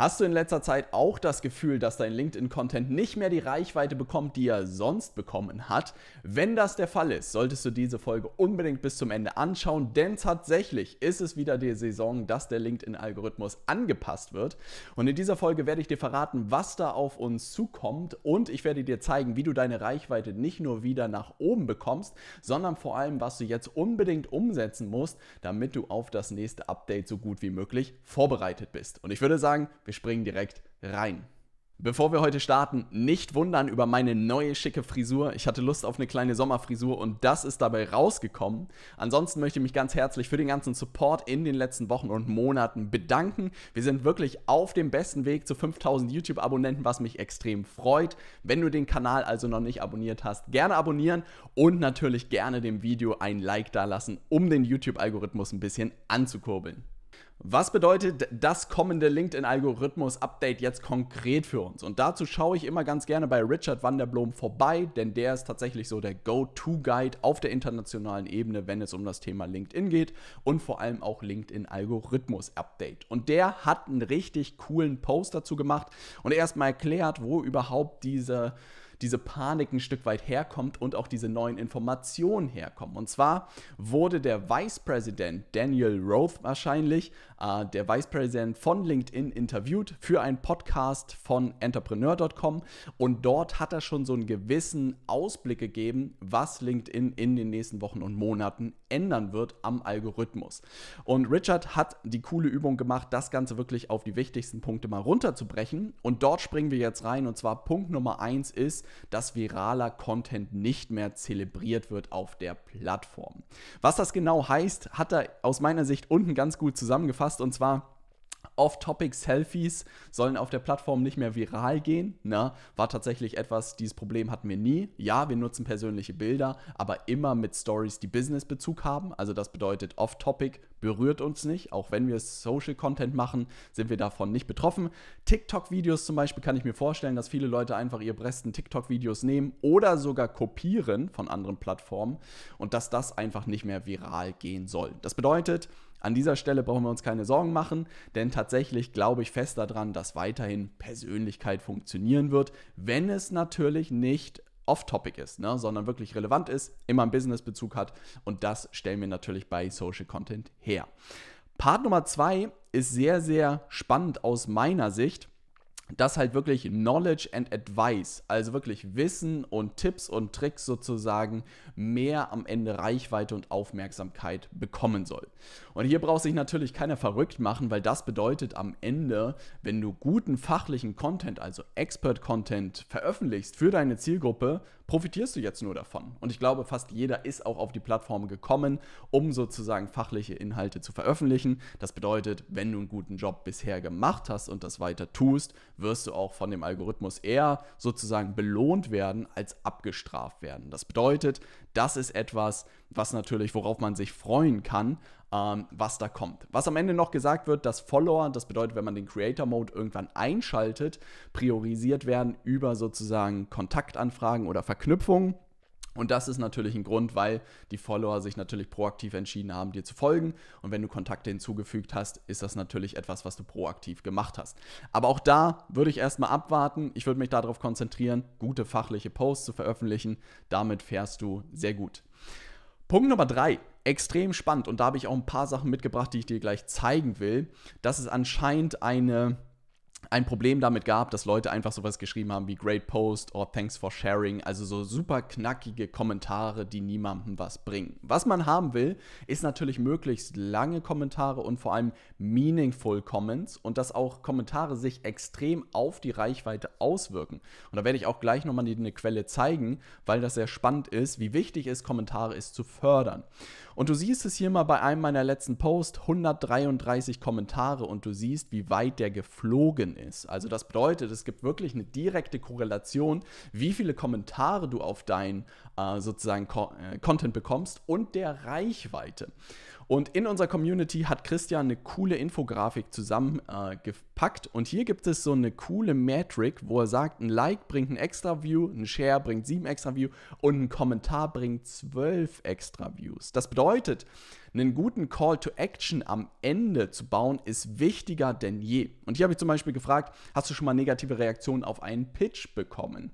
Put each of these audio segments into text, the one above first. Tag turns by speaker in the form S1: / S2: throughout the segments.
S1: Hast du in letzter Zeit auch das Gefühl, dass dein LinkedIn-Content nicht mehr die Reichweite bekommt, die er sonst bekommen hat? Wenn das der Fall ist, solltest du diese Folge unbedingt bis zum Ende anschauen, denn tatsächlich ist es wieder die Saison, dass der LinkedIn-Algorithmus angepasst wird. Und in dieser Folge werde ich dir verraten, was da auf uns zukommt und ich werde dir zeigen, wie du deine Reichweite nicht nur wieder nach oben bekommst, sondern vor allem, was du jetzt unbedingt umsetzen musst, damit du auf das nächste Update so gut wie möglich vorbereitet bist. Und ich würde sagen, wir wir springen direkt rein. Bevor wir heute starten, nicht wundern über meine neue schicke Frisur. Ich hatte Lust auf eine kleine Sommerfrisur und das ist dabei rausgekommen. Ansonsten möchte ich mich ganz herzlich für den ganzen Support in den letzten Wochen und Monaten bedanken. Wir sind wirklich auf dem besten Weg zu 5000 YouTube-Abonnenten, was mich extrem freut. Wenn du den Kanal also noch nicht abonniert hast, gerne abonnieren und natürlich gerne dem Video ein Like dalassen, um den YouTube-Algorithmus ein bisschen anzukurbeln. Was bedeutet das kommende LinkedIn-Algorithmus-Update jetzt konkret für uns? Und dazu schaue ich immer ganz gerne bei Richard van der Blom vorbei, denn der ist tatsächlich so der Go-To-Guide auf der internationalen Ebene, wenn es um das Thema LinkedIn geht und vor allem auch LinkedIn-Algorithmus-Update. Und der hat einen richtig coolen Post dazu gemacht und erstmal erklärt, wo überhaupt diese diese Panik ein Stück weit herkommt und auch diese neuen Informationen herkommen. Und zwar wurde der Vice President Daniel Roth wahrscheinlich, äh, der Vice President von LinkedIn, interviewt für einen Podcast von entrepreneur.com und dort hat er schon so einen gewissen Ausblick gegeben, was LinkedIn in den nächsten Wochen und Monaten ändern wird am Algorithmus. Und Richard hat die coole Übung gemacht, das Ganze wirklich auf die wichtigsten Punkte mal runterzubrechen. Und dort springen wir jetzt rein. Und zwar Punkt Nummer eins ist, dass viraler Content nicht mehr zelebriert wird auf der Plattform. Was das genau heißt, hat er aus meiner Sicht unten ganz gut zusammengefasst und zwar Off-Topic-Selfies sollen auf der Plattform nicht mehr viral gehen. Ne? War tatsächlich etwas, dieses Problem hatten wir nie. Ja, wir nutzen persönliche Bilder, aber immer mit Stories, die Business-Bezug haben. Also das bedeutet, Off-Topic berührt uns nicht. Auch wenn wir Social-Content machen, sind wir davon nicht betroffen. TikTok-Videos zum Beispiel kann ich mir vorstellen, dass viele Leute einfach ihre besten TikTok-Videos nehmen oder sogar kopieren von anderen Plattformen und dass das einfach nicht mehr viral gehen soll. Das bedeutet, an dieser Stelle brauchen wir uns keine Sorgen machen, denn tatsächlich glaube ich fest daran, dass weiterhin Persönlichkeit funktionieren wird, wenn es natürlich nicht off-topic ist, ne, sondern wirklich relevant ist, immer einen Business-Bezug hat und das stellen wir natürlich bei Social Content her. Part Nummer zwei ist sehr, sehr spannend aus meiner Sicht dass halt wirklich Knowledge and Advice, also wirklich Wissen und Tipps und Tricks sozusagen, mehr am Ende Reichweite und Aufmerksamkeit bekommen soll. Und hier braucht sich natürlich keiner verrückt machen, weil das bedeutet am Ende, wenn du guten fachlichen Content, also Expert-Content veröffentlichst für deine Zielgruppe, profitierst du jetzt nur davon. Und ich glaube, fast jeder ist auch auf die Plattform gekommen, um sozusagen fachliche Inhalte zu veröffentlichen. Das bedeutet, wenn du einen guten Job bisher gemacht hast und das weiter tust, wirst du auch von dem Algorithmus eher sozusagen belohnt werden als abgestraft werden. Das bedeutet, das ist etwas, was natürlich, worauf man sich freuen kann, ähm, was da kommt. Was am Ende noch gesagt wird, dass Follower, das bedeutet, wenn man den Creator Mode irgendwann einschaltet, priorisiert werden über sozusagen Kontaktanfragen oder Verknüpfungen. Und das ist natürlich ein Grund, weil die Follower sich natürlich proaktiv entschieden haben, dir zu folgen. Und wenn du Kontakte hinzugefügt hast, ist das natürlich etwas, was du proaktiv gemacht hast. Aber auch da würde ich erstmal abwarten. Ich würde mich darauf konzentrieren, gute fachliche Posts zu veröffentlichen. Damit fährst du sehr gut. Punkt Nummer drei extrem spannend und da habe ich auch ein paar Sachen mitgebracht, die ich dir gleich zeigen will, dass es anscheinend eine ein Problem damit gab, dass Leute einfach sowas geschrieben haben wie Great Post oder Thanks for Sharing, also so super knackige Kommentare, die niemandem was bringen. Was man haben will, ist natürlich möglichst lange Kommentare und vor allem meaningful Comments und dass auch Kommentare sich extrem auf die Reichweite auswirken. Und da werde ich auch gleich nochmal eine Quelle zeigen, weil das sehr spannend ist, wie wichtig es ist, Kommentare ist zu fördern. Und du siehst es hier mal bei einem meiner letzten Posts, 133 Kommentare und du siehst, wie weit der geflogen drin ist. Also das bedeutet, es gibt wirklich eine direkte Korrelation, wie viele Kommentare du auf dein äh, sozusagen Co äh, Content bekommst und der Reichweite. Und in unserer Community hat Christian eine coole Infografik zusammengepackt. Äh, und hier gibt es so eine coole Metric, wo er sagt, ein Like bringt ein extra View, ein Share bringt sieben extra View und ein Kommentar bringt zwölf extra Views. Das bedeutet, einen guten Call to Action am Ende zu bauen, ist wichtiger denn je. Und hier habe ich zum Beispiel gefragt, hast du schon mal negative Reaktionen auf einen Pitch bekommen?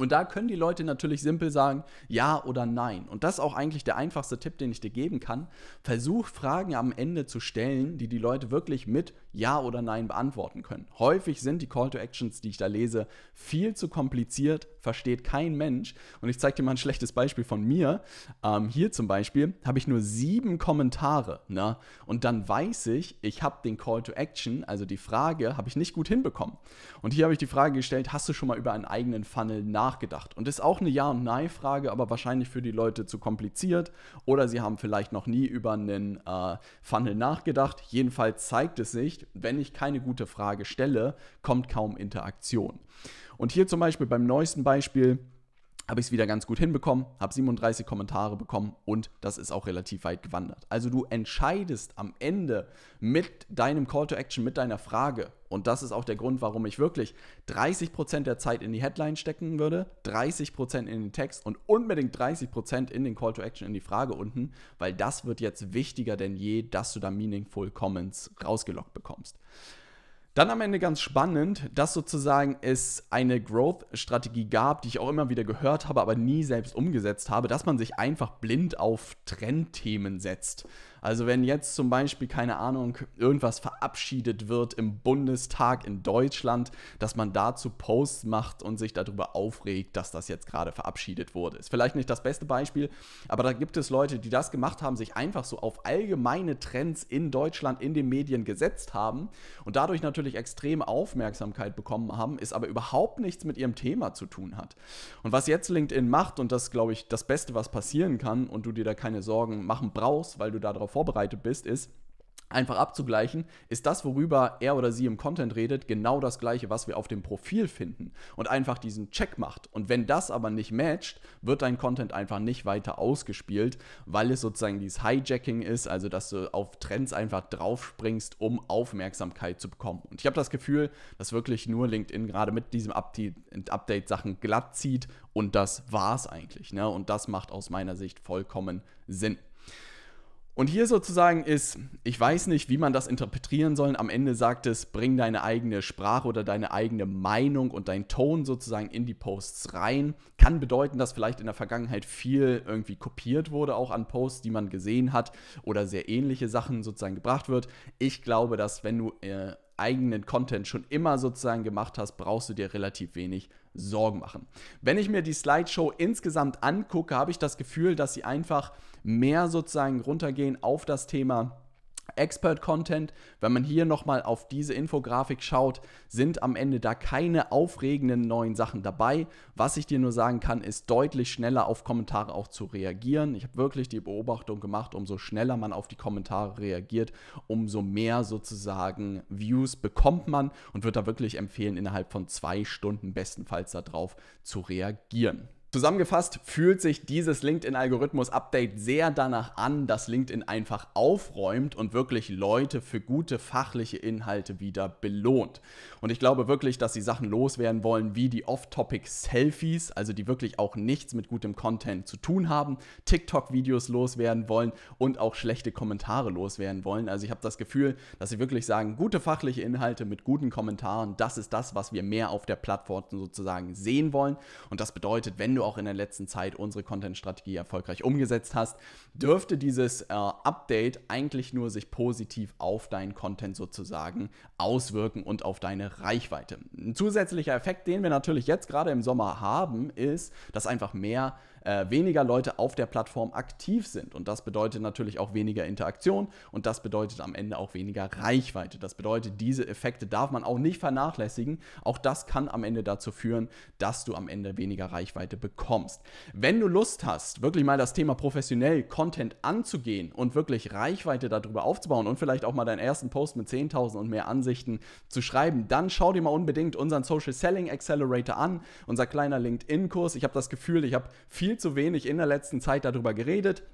S1: Und da können die Leute natürlich simpel sagen, ja oder nein. Und das ist auch eigentlich der einfachste Tipp, den ich dir geben kann. Versuch Fragen am Ende zu stellen, die die Leute wirklich mit ja oder nein beantworten können. Häufig sind die Call to Actions, die ich da lese, viel zu kompliziert, versteht kein Mensch. Und ich zeige dir mal ein schlechtes Beispiel von mir. Ähm, hier zum Beispiel habe ich nur sieben Kommentare. Ne? Und dann weiß ich, ich habe den Call to Action, also die Frage, habe ich nicht gut hinbekommen. Und hier habe ich die Frage gestellt, hast du schon mal über einen eigenen Funnel nachgedacht? nachgedacht. Und das ist auch eine Ja- und Nein-Frage, aber wahrscheinlich für die Leute zu kompliziert oder sie haben vielleicht noch nie über einen äh, Funnel nachgedacht. Jedenfalls zeigt es sich, wenn ich keine gute Frage stelle, kommt kaum Interaktion. Und hier zum Beispiel beim neuesten Beispiel, habe ich es wieder ganz gut hinbekommen, habe 37 Kommentare bekommen und das ist auch relativ weit gewandert. Also du entscheidest am Ende mit deinem Call to Action, mit deiner Frage. Und das ist auch der Grund, warum ich wirklich 30% der Zeit in die Headline stecken würde, 30% in den Text und unbedingt 30% in den Call to Action, in die Frage unten, weil das wird jetzt wichtiger denn je, dass du da meaningful Comments rausgelockt bekommst. Dann am Ende ganz spannend, dass sozusagen es eine Growth-Strategie gab, die ich auch immer wieder gehört habe, aber nie selbst umgesetzt habe, dass man sich einfach blind auf Trendthemen setzt. Also wenn jetzt zum Beispiel, keine Ahnung, irgendwas verabschiedet wird im Bundestag in Deutschland, dass man dazu Posts macht und sich darüber aufregt, dass das jetzt gerade verabschiedet wurde. Ist vielleicht nicht das beste Beispiel, aber da gibt es Leute, die das gemacht haben, sich einfach so auf allgemeine Trends in Deutschland in den Medien gesetzt haben und dadurch natürlich extrem Aufmerksamkeit bekommen haben, ist aber überhaupt nichts mit ihrem Thema zu tun hat. Und was jetzt LinkedIn macht, und das glaube ich das Beste, was passieren kann und du dir da keine Sorgen machen brauchst, weil du darauf darauf vorbereitet bist, ist, einfach abzugleichen, ist das, worüber er oder sie im Content redet, genau das gleiche, was wir auf dem Profil finden und einfach diesen Check macht. Und wenn das aber nicht matcht, wird dein Content einfach nicht weiter ausgespielt, weil es sozusagen dieses Hijacking ist, also dass du auf Trends einfach draufspringst, um Aufmerksamkeit zu bekommen. Und ich habe das Gefühl, dass wirklich nur LinkedIn gerade mit diesem Update Sachen glatt zieht und das war es eigentlich. Ne? Und das macht aus meiner Sicht vollkommen Sinn. Und hier sozusagen ist, ich weiß nicht, wie man das interpretieren soll. Am Ende sagt es, bring deine eigene Sprache oder deine eigene Meinung und dein Ton sozusagen in die Posts rein. Kann bedeuten, dass vielleicht in der Vergangenheit viel irgendwie kopiert wurde, auch an Posts, die man gesehen hat oder sehr ähnliche Sachen sozusagen gebracht wird. Ich glaube, dass wenn du äh, eigenen Content schon immer sozusagen gemacht hast, brauchst du dir relativ wenig Sorgen machen. Wenn ich mir die Slideshow insgesamt angucke, habe ich das Gefühl, dass sie einfach mehr sozusagen runtergehen auf das Thema Expert Content. Wenn man hier nochmal auf diese Infografik schaut, sind am Ende da keine aufregenden neuen Sachen dabei. Was ich dir nur sagen kann, ist deutlich schneller auf Kommentare auch zu reagieren. Ich habe wirklich die Beobachtung gemacht, umso schneller man auf die Kommentare reagiert, umso mehr sozusagen Views bekommt man und würde da wirklich empfehlen, innerhalb von zwei Stunden bestenfalls darauf zu reagieren. Zusammengefasst fühlt sich dieses LinkedIn-Algorithmus-Update sehr danach an, dass LinkedIn einfach aufräumt und wirklich Leute für gute fachliche Inhalte wieder belohnt. Und ich glaube wirklich, dass sie Sachen loswerden wollen, wie die Off-Topic-Selfies, also die wirklich auch nichts mit gutem Content zu tun haben, TikTok-Videos loswerden wollen und auch schlechte Kommentare loswerden wollen. Also ich habe das Gefühl, dass sie wirklich sagen, gute fachliche Inhalte mit guten Kommentaren, das ist das, was wir mehr auf der Plattform sozusagen sehen wollen. Und das bedeutet, wenn du du auch in der letzten Zeit unsere Content-Strategie erfolgreich umgesetzt hast, dürfte dieses äh, Update eigentlich nur sich positiv auf deinen Content sozusagen auswirken und auf deine Reichweite. Ein zusätzlicher Effekt, den wir natürlich jetzt gerade im Sommer haben, ist, dass einfach mehr äh, weniger Leute auf der Plattform aktiv sind. Und das bedeutet natürlich auch weniger Interaktion und das bedeutet am Ende auch weniger Reichweite. Das bedeutet, diese Effekte darf man auch nicht vernachlässigen. Auch das kann am Ende dazu führen, dass du am Ende weniger Reichweite bekommst. Wenn du Lust hast, wirklich mal das Thema professionell Content anzugehen und wirklich Reichweite darüber aufzubauen und vielleicht auch mal deinen ersten Post mit 10.000 und mehr Ansichten zu schreiben, dann schau dir mal unbedingt unseren Social Selling Accelerator an, unser kleiner LinkedIn-Kurs. Ich habe das Gefühl, ich habe viel viel zu wenig in der letzten Zeit darüber geredet.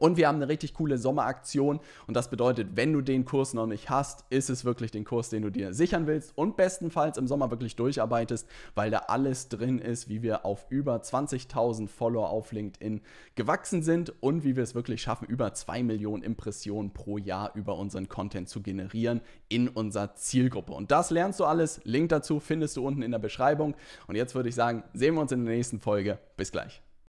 S1: Und wir haben eine richtig coole Sommeraktion. Und das bedeutet, wenn du den Kurs noch nicht hast, ist es wirklich den Kurs, den du dir sichern willst und bestenfalls im Sommer wirklich durcharbeitest, weil da alles drin ist, wie wir auf über 20.000 Follower auf LinkedIn gewachsen sind und wie wir es wirklich schaffen, über 2 Millionen Impressionen pro Jahr über unseren Content zu generieren in unserer Zielgruppe. Und das lernst du alles. Link dazu findest du unten in der Beschreibung. Und jetzt würde ich sagen, sehen wir uns in der nächsten Folge. Bis gleich.